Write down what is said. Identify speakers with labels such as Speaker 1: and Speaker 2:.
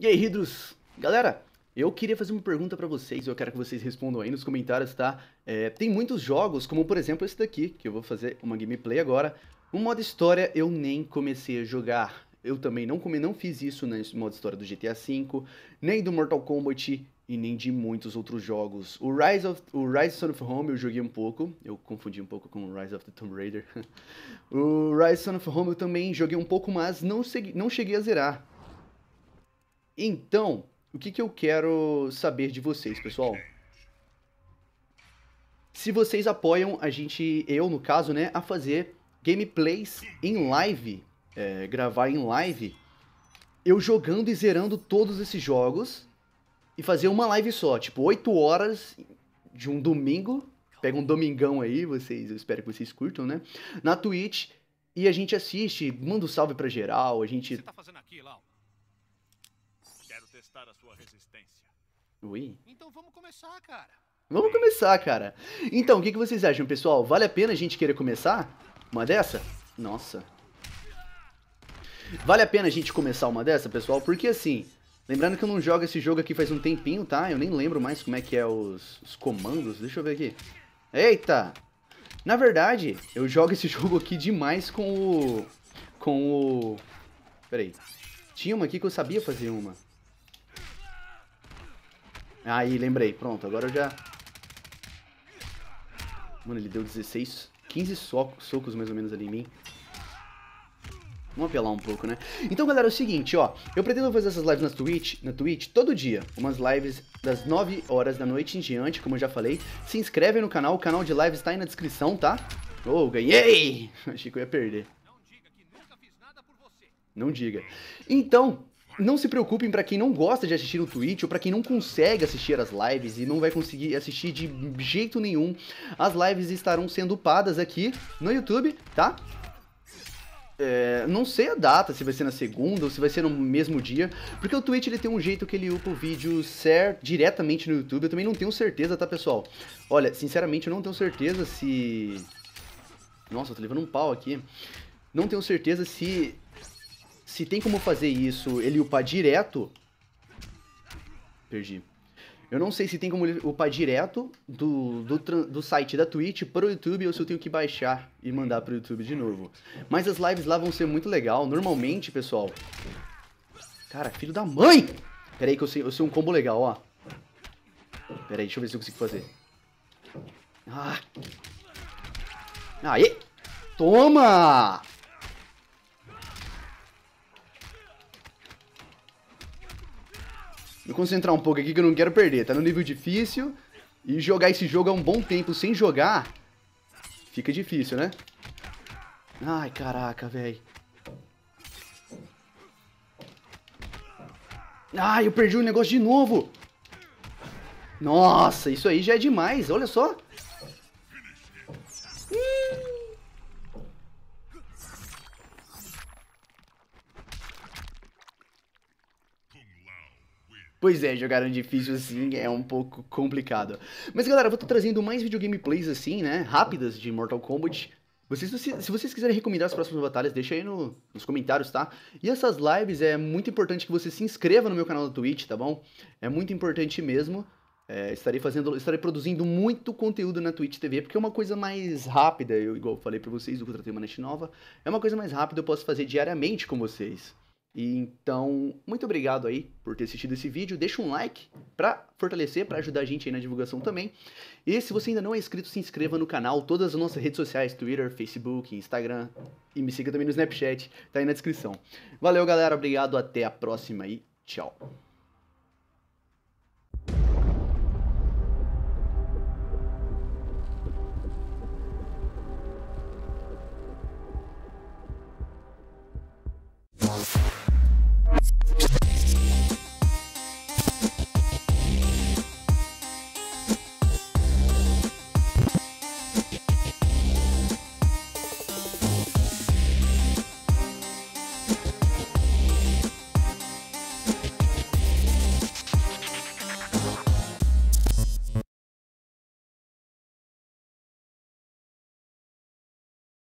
Speaker 1: E aí, Hidros? Galera, eu queria fazer uma pergunta para vocês, eu quero que vocês respondam aí nos comentários, tá? É, tem muitos jogos, como por exemplo esse daqui, que eu vou fazer uma gameplay agora. O modo história eu nem comecei a jogar. Eu também não, come, não fiz isso no modo história do GTA V, nem do Mortal Kombat e nem de muitos outros jogos. O Rise of, o Rise Son of Home eu joguei um pouco, eu confundi um pouco com o Rise of the Tomb Raider. o Rise Son of Home eu também joguei um pouco, mas não, segui, não cheguei a zerar. Então, o que, que eu quero saber de vocês, pessoal? Se vocês apoiam a gente, eu no caso, né, a fazer gameplays em live, é, gravar em live, eu jogando e zerando todos esses jogos e fazer uma live só, tipo 8 horas de um domingo, pega um domingão aí, vocês, eu espero que vocês curtam, né? Na Twitch e a gente assiste, manda um salve para geral, a gente tá aqui, testar a sua resistência. Ui. Então vamos começar, cara. Vamos começar, cara. Então, o que, que vocês acham, pessoal? Vale a pena a gente querer começar? Uma dessa? Nossa. Vale a pena a gente começar uma dessa, pessoal? Porque assim, lembrando que eu não jogo esse jogo aqui faz um tempinho, tá? Eu nem lembro mais como é que é os, os comandos. Deixa eu ver aqui. Eita! Na verdade, eu jogo esse jogo aqui demais com o... Com o... Peraí. Tinha uma aqui que eu sabia fazer uma. Aí, lembrei. Pronto, agora eu já... Mano, ele deu 16, 15 socos, socos mais ou menos ali em mim. Vamos apelar um pouco, né? Então, galera, é o seguinte, ó. Eu pretendo fazer essas lives na Twitch, na Twitch todo dia. Umas lives das 9 horas da noite em diante, como eu já falei. Se inscreve no canal, o canal de lives tá aí na descrição, tá? Oh, ganhei! Achei que eu ia perder. Não diga. Então, não se preocupem para quem não gosta de assistir no Twitch ou para quem não consegue assistir as lives e não vai conseguir assistir de jeito nenhum. As lives estarão sendo upadas aqui no YouTube, tá? É, não sei a data, se vai ser na segunda ou se vai ser no mesmo dia, porque o Twitch ele tem um jeito que ele upa o vídeo certo diretamente no YouTube. Eu também não tenho certeza, tá, pessoal? Olha, sinceramente, eu não tenho certeza se. Nossa, eu tô levando um pau aqui. Não tenho certeza se se tem como fazer isso, ele upar direto. Perdi. Eu não sei se tem como upar direto do, do, do site da Twitch para o YouTube ou se eu tenho que baixar e mandar para o YouTube de novo. Mas as lives lá vão ser muito legal. Normalmente, pessoal... Cara, filho da mãe! Pera aí que eu sei, eu sei um combo legal, ó. Pera aí, deixa eu ver se eu consigo fazer. Ah! Aê! Toma! me concentrar um pouco aqui que eu não quero perder. Tá no nível difícil e jogar esse jogo há um bom tempo sem jogar fica difícil, né? Ai, caraca, velho. Ai, eu perdi o negócio de novo. Nossa, isso aí já é demais, olha só. Pois é, jogar um difícil assim é um pouco complicado. Mas galera, eu vou estar trazendo mais videogameplays assim, né? Rápidas de Mortal Kombat. Vocês, se vocês quiserem recomendar as próximas batalhas, deixa aí no, nos comentários, tá? E essas lives é muito importante que você se inscreva no meu canal do Twitch, tá bom? É muito importante mesmo. É, estarei fazendo, estarei produzindo muito conteúdo na Twitch TV, porque é uma coisa mais rápida, eu igual falei para vocês, eu contratei uma net nova, é uma coisa mais rápida, eu posso fazer diariamente com vocês. E então, muito obrigado aí por ter assistido esse vídeo. Deixa um like para fortalecer, para ajudar a gente aí na divulgação também. E se você ainda não é inscrito, se inscreva no canal. Todas as nossas redes sociais, Twitter, Facebook, Instagram. E me siga também no Snapchat, tá aí na descrição. Valeu, galera. Obrigado, até a próxima e tchau.